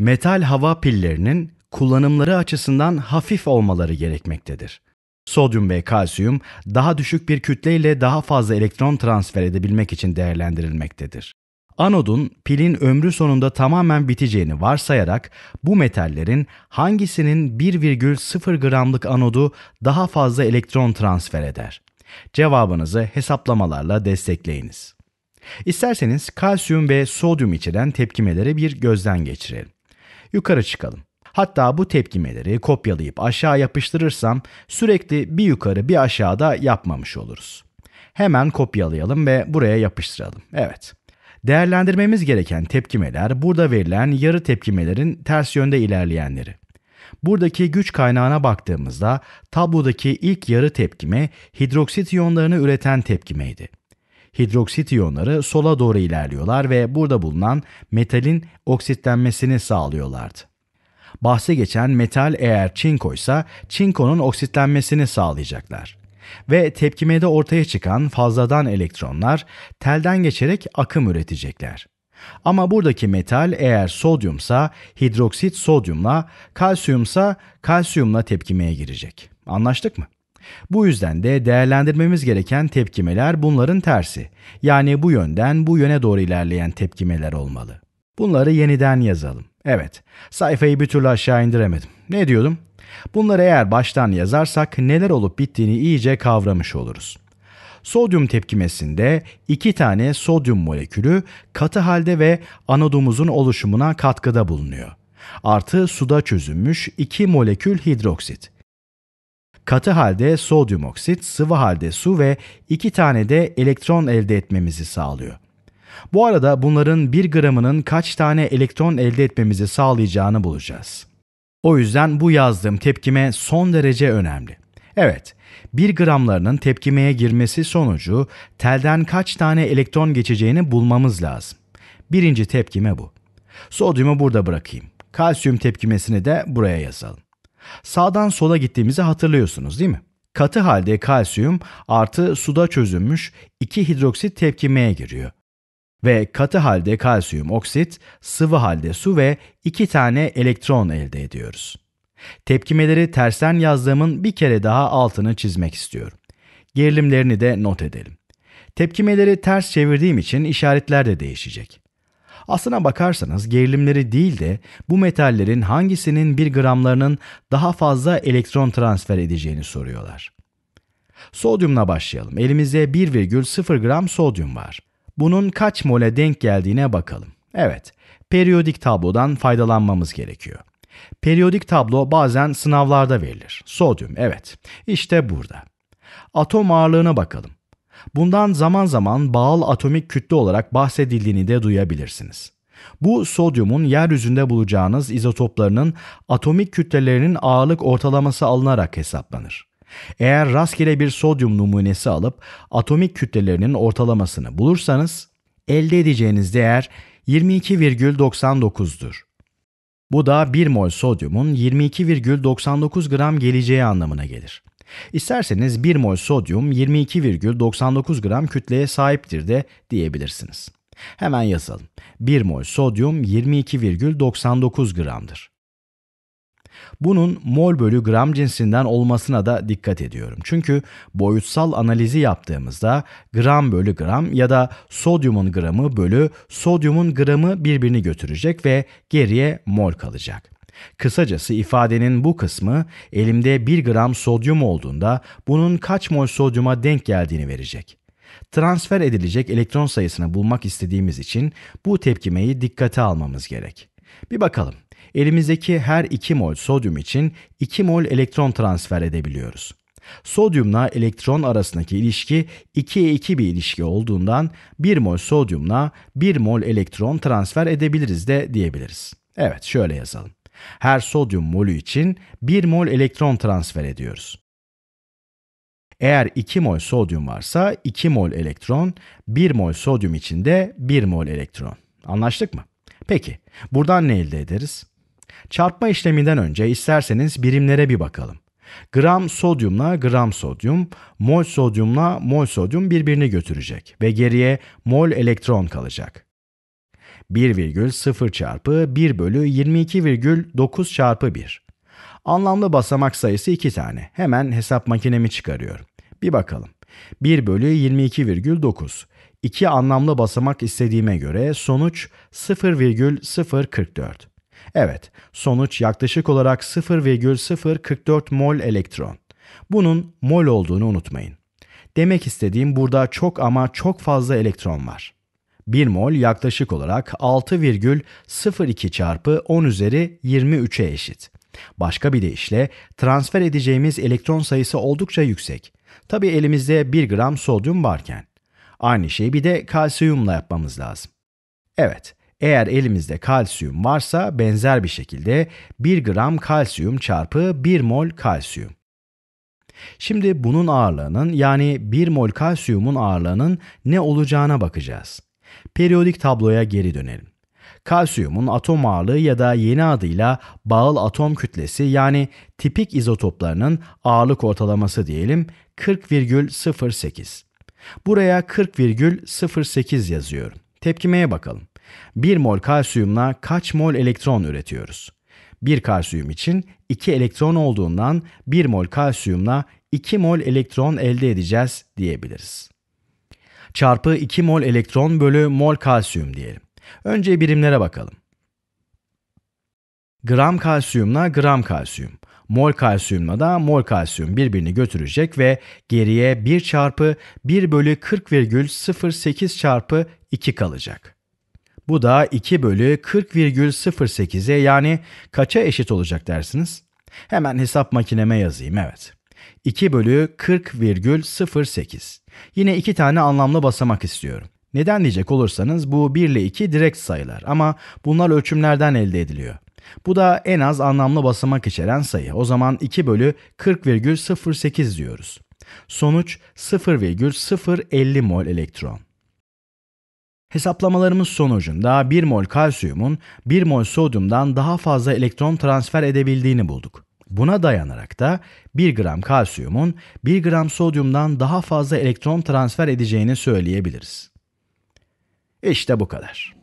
metal hava pillerinin kullanımları açısından hafif olmaları gerekmektedir. Sodyum ve kalsiyum daha düşük bir kütleyle daha fazla elektron transfer edebilmek için değerlendirilmektedir. Anodun pilin ömrü sonunda tamamen biteceğini varsayarak bu metallerin hangisinin 1,0 gramlık anodu daha fazla elektron transfer eder? Cevabınızı hesaplamalarla destekleyiniz. İsterseniz kalsiyum ve sodyum içeren tepkimeleri bir gözden geçirelim yukarı çıkalım. Hatta bu tepkimeleri kopyalayıp aşağı yapıştırırsam sürekli bir yukarı bir aşağıda yapmamış oluruz. Hemen kopyalayalım ve buraya yapıştıralım. Evet. Değerlendirmemiz gereken tepkimeler burada verilen yarı tepkimelerin ters yönde ilerleyenleri. Buradaki güç kaynağına baktığımızda tablodaki ilk yarı tepkime hidroksit iyonlarını üreten tepkimeydi. Hidroksit iyonları sola doğru ilerliyorlar ve burada bulunan metalin oksitlenmesini sağlıyorlardı. Bahse geçen metal eğer çinkoysa çinkonun oksitlenmesini sağlayacaklar. Ve tepkimede ortaya çıkan fazladan elektronlar telden geçerek akım üretecekler. Ama buradaki metal eğer sodyumsa hidroksit sodyumla, kalsiyumsa kalsiyumla tepkimeye girecek. Anlaştık mı? Bu yüzden de değerlendirmemiz gereken tepkimeler bunların tersi. Yani bu yönden bu yöne doğru ilerleyen tepkimeler olmalı. Bunları yeniden yazalım. Evet, sayfayı bir türlü aşağı indiremedim. Ne diyordum? Bunları eğer baştan yazarsak neler olup bittiğini iyice kavramış oluruz. Sodyum tepkimesinde iki tane sodyum molekülü katı halde ve anodumuzun oluşumuna katkıda bulunuyor. Artı suda çözülmüş iki molekül hidroksit katı halde sodyum oksit, sıvı halde su ve iki tane de elektron elde etmemizi sağlıyor. Bu arada bunların 1 gramının kaç tane elektron elde etmemizi sağlayacağını bulacağız. O yüzden bu yazdığım tepkime son derece önemli. Evet, 1 gramlarının tepkimeye girmesi sonucu telden kaç tane elektron geçeceğini bulmamız lazım. Birinci tepkime bu. Sodyumu burada bırakayım. Kalsiyum tepkimesini de buraya yazalım. Sağdan sola gittiğimizi hatırlıyorsunuz değil mi? Katı halde kalsiyum artı suda çözünmüş 2 hidroksit tepkimeye giriyor. Ve katı halde kalsiyum oksit, sıvı halde su ve 2 tane elektron elde ediyoruz. Tepkimeleri tersten yazdığımın bir kere daha altını çizmek istiyorum. Gerilimlerini de not edelim. Tepkimeleri ters çevirdiğim için işaretler de değişecek. Aslına bakarsanız gerilimleri değil de bu metallerin hangisinin bir gramlarının daha fazla elektron transfer edeceğini soruyorlar. Sodyumla başlayalım. Elimizde 1,0 gram sodyum var. Bunun kaç mole denk geldiğine bakalım. Evet, periyodik tablodan faydalanmamız gerekiyor. Periyodik tablo bazen sınavlarda verilir. Sodyum, evet. İşte burada. Atom ağırlığına bakalım. Bundan zaman zaman bağıl atomik kütle olarak bahsedildiğini de duyabilirsiniz. Bu sodyumun yeryüzünde bulacağınız izotoplarının atomik kütlelerinin ağırlık ortalaması alınarak hesaplanır. Eğer rastgele bir sodyum numunesi alıp atomik kütlelerinin ortalamasını bulursanız elde edeceğiniz değer 22,99'dur. Bu da 1 mol sodyumun 22,99 gram geleceği anlamına gelir. İsterseniz 1 mol sodyum 22,99 gram kütleye sahiptir de diyebilirsiniz. Hemen yazalım. 1 mol sodyum 22,99 gramdır. Bunun mol bölü gram cinsinden olmasına da dikkat ediyorum. Çünkü boyutsal analizi yaptığımızda gram bölü gram ya da sodyumun gramı bölü sodyumun gramı birbirini götürecek ve geriye mol kalacak. Kısacası ifadenin bu kısmı elimde 1 gram sodyum olduğunda bunun kaç mol sodyuma denk geldiğini verecek. Transfer edilecek elektron sayısını bulmak istediğimiz için bu tepkimeyi dikkate almamız gerek. Bir bakalım. Elimizdeki her 2 mol sodyum için 2 mol elektron transfer edebiliyoruz. Sodyumla elektron arasındaki ilişki 2'ye 2 bir ilişki olduğundan 1 mol sodyumla 1 mol elektron transfer edebiliriz de diyebiliriz. Evet şöyle yazalım. Her sodyum molü için 1 mol elektron transfer ediyoruz. Eğer 2 mol sodyum varsa 2 mol elektron, 1 mol sodyum için de 1 mol elektron. Anlaştık mı? Peki, buradan ne elde ederiz? Çarpma işleminden önce isterseniz birimlere bir bakalım. Gram sodyumla gram sodyum, mol sodyumla mol sodyum birbirini götürecek ve geriye mol elektron kalacak. 1,0 çarpı 1 bölü 22,9 çarpı 1. Anlamlı basamak sayısı 2 tane. Hemen hesap makinemi çıkarıyorum. Bir bakalım. 1 bölü 22,9. 2 anlamlı basamak istediğime göre sonuç 0,044. Evet, sonuç yaklaşık olarak 0,044 mol elektron. Bunun mol olduğunu unutmayın. Demek istediğim burada çok ama çok fazla elektron var. 1 mol yaklaşık olarak 6,02 çarpı 10 üzeri 23'e eşit. Başka bir deyişle transfer edeceğimiz elektron sayısı oldukça yüksek. Tabi elimizde 1 gram sodyum varken. Aynı şeyi bir de kalsiyumla yapmamız lazım. Evet, eğer elimizde kalsiyum varsa benzer bir şekilde 1 gram kalsiyum çarpı 1 mol kalsiyum. Şimdi bunun ağırlığının yani 1 mol kalsiyumun ağırlığının ne olacağına bakacağız. Periyodik tabloya geri dönelim. Kalsiyumun atom ağırlığı ya da yeni adıyla bağıl atom kütlesi yani tipik izotoplarının ağırlık ortalaması diyelim 40,08. Buraya 40,08 yazıyorum. Tepkimeye bakalım. 1 mol kalsiyumla kaç mol elektron üretiyoruz? 1 kalsiyum için 2 elektron olduğundan 1 mol kalsiyumla 2 mol elektron elde edeceğiz diyebiliriz çarpı 2 mol elektron bölü mol kalsiyum diyelim. Önce birimlere bakalım. Gram kalsiyumla gram kalsiyum, mol kalsiyumla da mol kalsiyum birbirini götürecek ve geriye 1 çarpı 1 bölü 40,08 çarpı 2 kalacak. Bu da 2 bölü 40,08'e yani kaça eşit olacak dersiniz? Hemen hesap makineme yazayım evet. 2 bölü 40,08. Yine iki tane anlamlı basamak istiyorum. Neden diyecek olursanız bu 1 ile 2 direkt sayılar ama bunlar ölçümlerden elde ediliyor. Bu da en az anlamlı basamak içeren sayı. O zaman 2 bölü 40,08 diyoruz. Sonuç 0,050 mol elektron. Hesaplamalarımız sonucunda 1 mol kalsiyumun 1 mol sodyumdan daha fazla elektron transfer edebildiğini bulduk. Buna dayanarak da 1 gram kalsiyumun 1 gram sodyumdan daha fazla elektron transfer edeceğini söyleyebiliriz. İşte bu kadar.